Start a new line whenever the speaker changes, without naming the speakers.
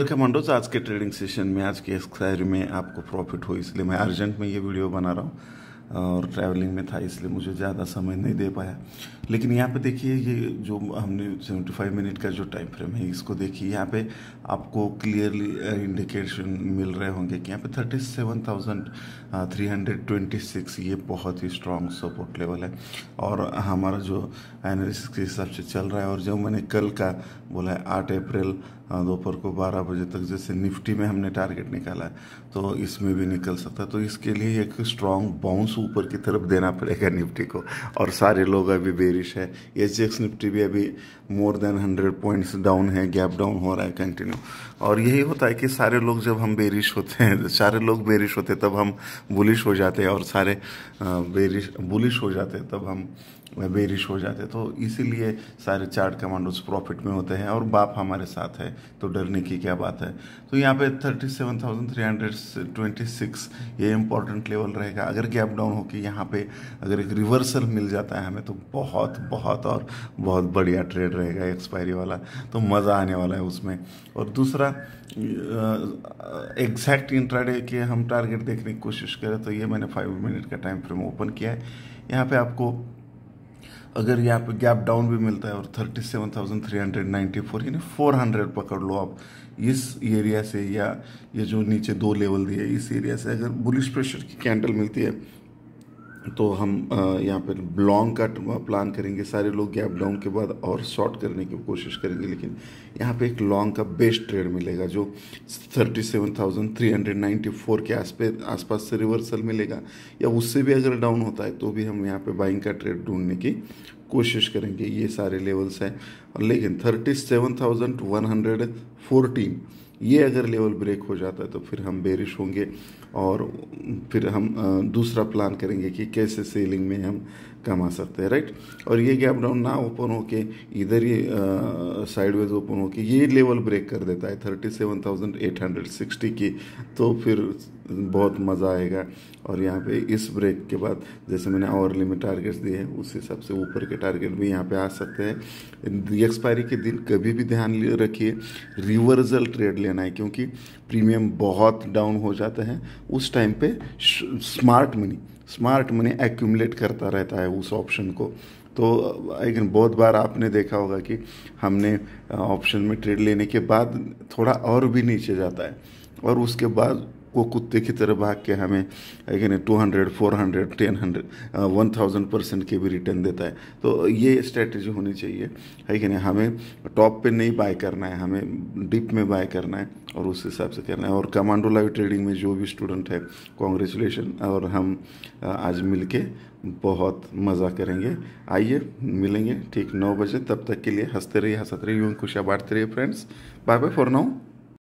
welcome अंडोज आज के trading session में आज के एक्सपायरी में आपको प्रॉफिट हो इसलिए मैं अर्जेंट में ये वीडियो बना रहा हूँ और ट्रैवलिंग में था इसलिए मुझे ज़्यादा समय नहीं दे पाया लेकिन यहाँ पे देखिए ये जो हमने 75 मिनट का जो टाइम फ्रेम है इसको देखिए यहाँ पे आपको क्लियरली इंडिकेशन uh, मिल रहे होंगे कि यहाँ पे 37,326 uh, ये बहुत ही स्ट्रॉन्ग सपोर्ट लेवल है और हमारा जो एनालिसिस के हिसाब से चल रहा है और जब मैंने कल का बोला है आठ अप्रैल uh, दोपहर को बारह बजे तक जैसे निफ्टी में हमने टारगेट निकाला है तो इसमें भी निकल सकता है तो इसके लिए एक स्ट्रॉन्ग बाउंस सौ ऊपर की तरफ देना पड़ेगा निफ्टी को और सारे लोग अभी बेरिश है एच एक्स निफ्टी भी अभी more than hundred points down है गैप डाउन हो रहा है कंटिन्यू और यही होता है कि सारे लोग जब हम बेरिश होते हैं सारे लोग बेरिश होते तब हम बुलिश हो जाते हैं और सारे बेरिश बुलिश हो जाते तब हम वह बेरिश हो जाते तो इसीलिए सारे चार्ट कमांडोज प्रॉफिट में होते हैं और बाप हमारे साथ है तो डरने की क्या बात है तो यहाँ पे thirty seven thousand three hundred twenty six ये इंपॉर्टेंट लेवल रहेगा अगर गैप डाउन हो कि यहाँ पे अगर एक रिवर्सल मिल जाता है हमें तो बहुत बहुत और बहुत बढ़िया ट्रेड रहेगा एक्सपायरी वाला तो मज़ा आने वाला है उसमें और दूसरा एग्जैक्ट इंट्राडे के हम टारगेट देखने की कोशिश करें तो ये मैंने फाइव मिनट का टाइम फ्रेम ओपन किया है यहाँ पे आपको अगर यहाँ पे गैप डाउन भी मिलता है और thirty seven thousand three hundred ninety four यानी फोर हंड्रेड पकड़ लो आप इस एरिया से या ये जो नीचे दो लेवल दिए इस एरिया से अगर बुलिश प्रेशर की कैंडल मिलती है तो हम यहाँ पर लॉन्ग का प्लान करेंगे सारे लोग गैप डाउन के बाद और शॉर्ट करने की कोशिश करेंगे लेकिन यहाँ पे एक लॉन्ग का बेस्ट ट्रेड मिलेगा जो 37,394 के आस पे आसपास से रिवर्सल मिलेगा या उससे भी अगर डाउन होता है तो भी हम यहाँ पे बाइंग का ट्रेड ढूंढने की कोशिश करेंगे ये सारे लेवल्स हैं लेकिन thirty seven thousand one hundred ये अगर लेवल ब्रेक हो जाता है तो फिर हम बेरिश होंगे और फिर हम दूसरा प्लान करेंगे कि कैसे सेलिंग में हम कमा सकते हैं राइट और ये गैप डाउन ना ओपन हो के इधर ही साइडवेज ओपन हो के ये लेवल ब्रेक कर देता है thirty seven thousand eight hundred sixty की तो फिर बहुत मज़ा आएगा और यहाँ पे इस ब्रेक के बाद जैसे मैंने और लिमिट टारगेट्स दिए हैं उस हिसाब से ऊपर के टारगेट भी यहाँ पे आ सकते हैं एक्सपायरी के दिन कभी भी ध्यान रखिए रिवर्सल ट्रेड लेना है क्योंकि प्रीमियम बहुत डाउन हो जाता है उस टाइम पे smart money smart money accumulate करता रहता है उस ऑप्शन को तो लेकिन बहुत बार आपने देखा होगा कि हमने ऑप्शन uh, में ट्रेड लेने के बाद थोड़ा और भी नीचे जाता है और उसके बाद वो कुत्ते की तरह भाग के हमें यानी two hundred four hundred ten hundred one thousand percent के भी रिटर्न देता है तो ये स्ट्रेटजी होनी चाहिए है कि नहीं हमें टॉप पे नहीं बाय करना है हमें डिप में बाय करना है और उस हिसाब से करना है और कमांडो लाइव ट्रेडिंग में जो भी स्टूडेंट है कॉन्ग्रेचुलेशन और हम आज मिल बहुत मज़ा करेंगे आइए मिलेंगे ठीक नौ बजे तब तक के लिए हंसते रहिए हंसते रहिए खुशियाँ बांटते रहिए friends bye bye for now